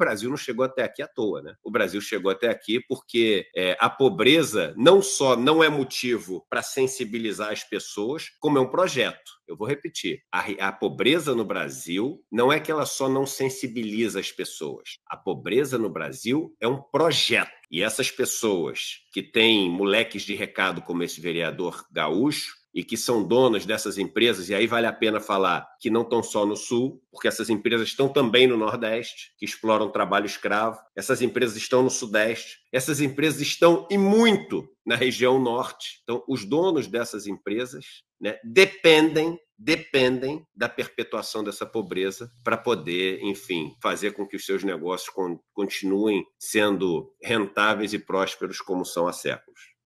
Brasil não chegou até aqui à toa, né? O Brasil chegou até aqui porque é, a pobreza não só não é motivo para sensibilizar as pessoas, como é um projeto. Eu vou repetir: a, a, pobreza no Brasil não é que ela só não sensibiliza as pessoas. A pobreza no Brasil é um projeto. E essas pessoas que têm moleques de recado, como esse vereador gaúcho, e que são donas dessas empresas, e aí vale a pena falar que não estão só no Sul, porque essas empresas estão também no Nordeste, que exploram trabalho escravo, essas empresas estão no Sudeste, essas empresas estão e muito na região Norte. Então, os donos dessas empresas né, dependem dependem da perpetuação dessa pobreza para poder, enfim, fazer com que os seus negócios continuem sendo rentáveis e prósperos como são há séculos.